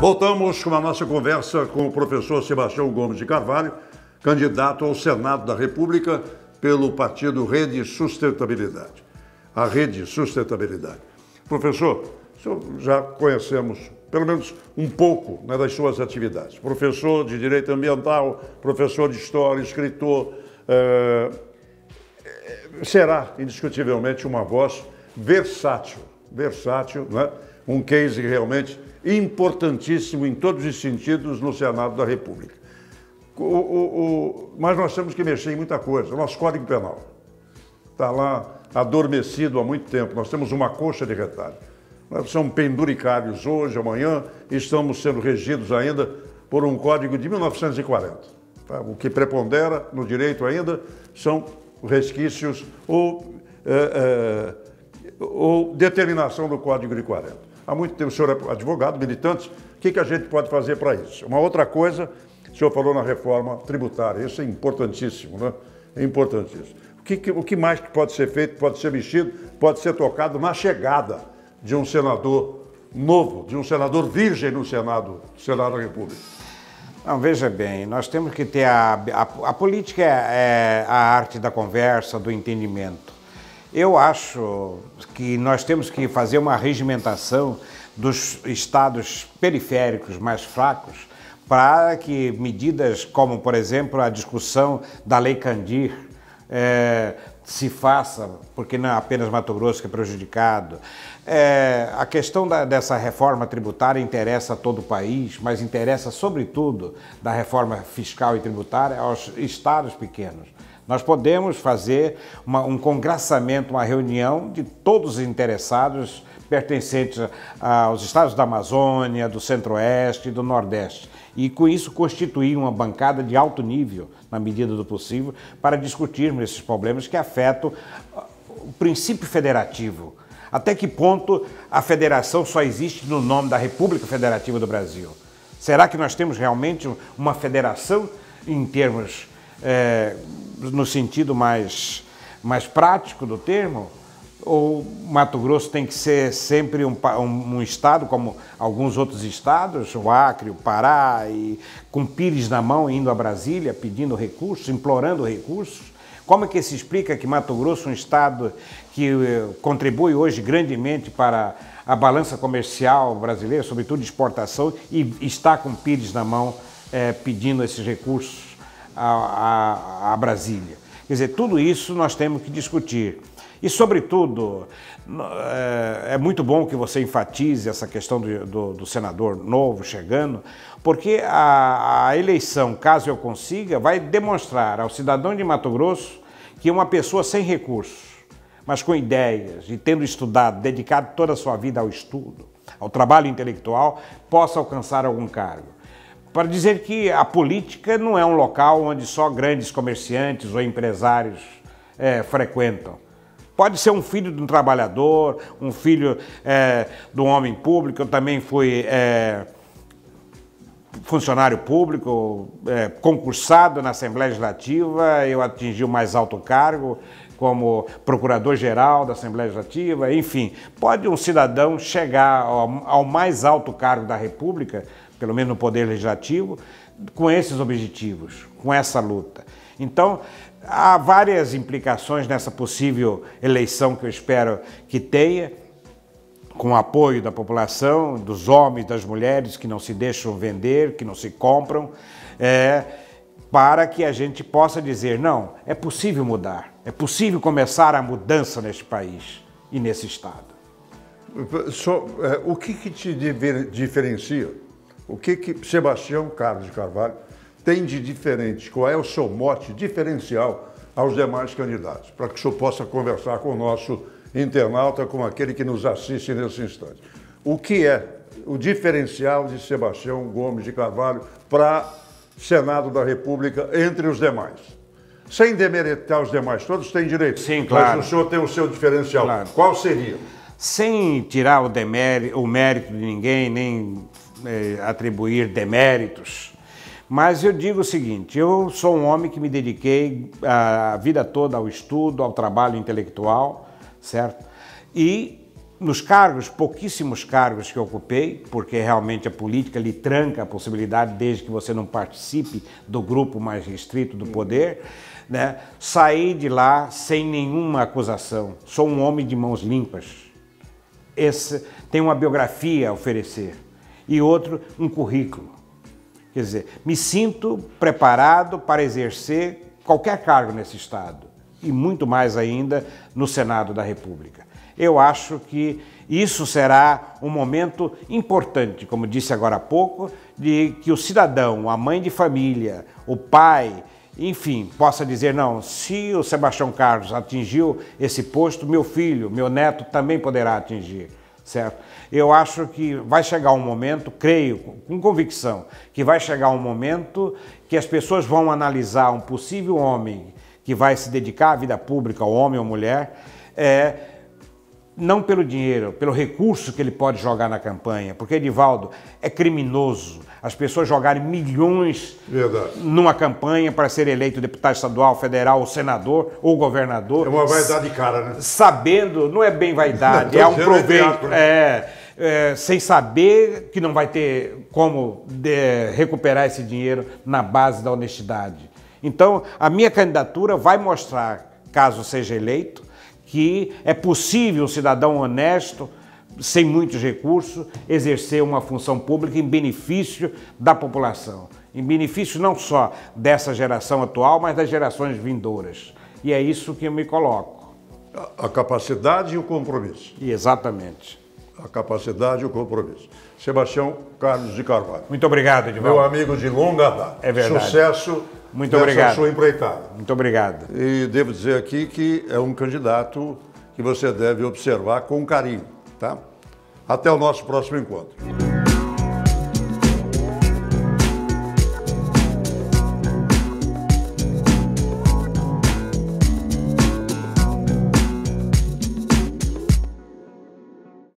Voltamos com a nossa conversa com o professor Sebastião Gomes de Carvalho, candidato ao Senado da República pelo partido Rede Sustentabilidade. A Rede Sustentabilidade. Professor, já conhecemos pelo menos um pouco né, das suas atividades. Professor de Direito Ambiental, professor de História, escritor. É... será, indiscutivelmente, uma voz versátil. Versátil, né? um case realmente importantíssimo em todos os sentidos no Senado da República. O, o, o, mas nós temos que mexer em muita coisa. O nosso Código Penal está lá adormecido há muito tempo. Nós temos uma coxa de retalho. Nós somos penduricários hoje, amanhã, estamos sendo regidos ainda por um código de 1940. Tá? O que prepondera no direito ainda são resquícios ou, é, é, ou determinação do código de 40. Há muito tempo o senhor é advogado, militante. O que, que a gente pode fazer para isso? Uma outra coisa, o senhor falou na reforma tributária. Isso é importantíssimo, né? É importantíssimo. O que, que o que mais que pode ser feito, pode ser mexido, pode ser tocado na chegada de um senador novo, de um senador virgem no Senado, Senado da República? Não, veja bem, nós temos que ter a, a, a política é, é a arte da conversa, do entendimento. Eu acho que nós temos que fazer uma regimentação dos estados periféricos mais fracos para que medidas como, por exemplo, a discussão da Lei Candir é, se faça, porque não é apenas Mato Grosso que é prejudicado. É, a questão da, dessa reforma tributária interessa a todo o país, mas interessa, sobretudo, da reforma fiscal e tributária aos estados pequenos nós podemos fazer uma, um congressamento, uma reunião de todos os interessados pertencentes aos estados da Amazônia, do Centro-Oeste e do Nordeste. E com isso constituir uma bancada de alto nível, na medida do possível, para discutirmos esses problemas que afetam ah, o princípio federativo. Até que ponto a federação só existe no nome da República Federativa do Brasil? Será que nós temos realmente uma federação em termos é, no sentido mais, mais prático do termo, ou Mato Grosso tem que ser sempre um, um, um, estado como alguns outros estados, o Acre, o Pará, e com pires na mão indo a Brasília pedindo recursos, implorando recursos? Como é que se explica que Mato Grosso, é um estado que eh, contribui hoje grandemente para a balança comercial brasileira, sobretudo exportação, e está com pires na mão eh, pedindo esses recursos? a, a, a Brasília. Quer dizer, tudo isso nós temos que discutir. E, sobretudo, é, é muito bom que você enfatize essa questão do, do, do senador novo chegando, porque a, a, eleição, caso eu consiga, vai demonstrar ao cidadão de Mato Grosso que uma pessoa sem recursos, mas com ideias e tendo estudado, dedicado toda a sua vida ao estudo, ao trabalho intelectual, possa alcançar algum cargo para dizer que a política não é um local onde só grandes comerciantes ou empresários é, frequentam. Pode ser um filho de um trabalhador, um filho é, de um homem público. Eu também fui é, funcionário público, é, concursado na Assembleia Legislativa. Eu atingi o mais alto cargo como procurador-geral da Assembleia Legislativa. Enfim, pode um cidadão chegar ao, ao mais alto cargo da República pelo menos no Poder Legislativo, com esses objetivos, com essa luta. Então, há várias implicações nessa possível eleição que eu espero que tenha, com o apoio da população, dos homens, das mulheres que não se deixam vender, que não se compram, é, para que a gente possa dizer: não, é possível mudar, é possível começar a mudança neste país e nesse Estado. So, é, o que, que te diferencia? O que, que Sebastião Carlos de Carvalho tem de diferente? Qual é o seu mote diferencial aos demais candidatos? Para que o senhor possa conversar com o nosso internauta, com aquele que nos assiste nesse instante. O que é o diferencial de Sebastião Gomes de Carvalho para Senado da República entre os demais? Sem demeritar os demais, todos têm direito. Sim, claro. Mas o senhor tem o seu diferencial. Claro. Qual seria? Sem tirar o, demérito, o mérito de ninguém, nem é, atribuir deméritos, mas eu digo o seguinte: eu sou um homem que me dediquei a vida toda ao estudo, ao trabalho intelectual, certo? E nos cargos, pouquíssimos cargos que ocupei, porque realmente a política lhe tranca a possibilidade, desde que você não participe do grupo mais restrito do poder, né? saí de lá sem nenhuma acusação. Sou um homem de mãos limpas. Esse, tem uma biografia a oferecer e outro um currículo. Quer dizer, me sinto preparado para exercer qualquer cargo nesse Estado e muito mais ainda no Senado da República. Eu acho que isso será um momento importante, como disse agora há pouco, de que o cidadão, a mãe de família, o pai, enfim, possa dizer: não, se o Sebastião Carlos atingiu esse posto, meu filho, meu neto também poderá atingir certo? Eu acho que vai chegar um momento, creio com convicção, que vai chegar um momento que as pessoas vão analisar um possível homem que vai se dedicar à vida pública, homem ou mulher, é, não pelo dinheiro, pelo recurso que ele pode jogar na campanha, porque Edivaldo é criminoso. As pessoas jogarem milhões Verdade. numa campanha para ser eleito deputado estadual, federal, ou senador ou governador. É uma vaidade cara, né? Sabendo, não é bem vaidade, é um é proveito. Né? É, é, sem saber que não vai ter como de, é, recuperar esse dinheiro na base da honestidade. Então, a minha candidatura vai mostrar, caso seja eleito, que é possível um cidadão honesto, sem muitos recursos, exercer uma função pública em benefício da população, em benefício não só dessa geração atual, mas das gerações vindouras. E é isso que eu me coloco. A capacidade e o compromisso. E exatamente. A capacidade e o compromisso. Sebastião Carlos de Carvalho. Muito obrigado, Edivaldo. Meu amigo de longa data. É verdade. Sucesso muito obrigado. sua empreitada. Muito obrigado. E devo dizer aqui que é um candidato que você deve observar com carinho, tá? Até o nosso próximo encontro.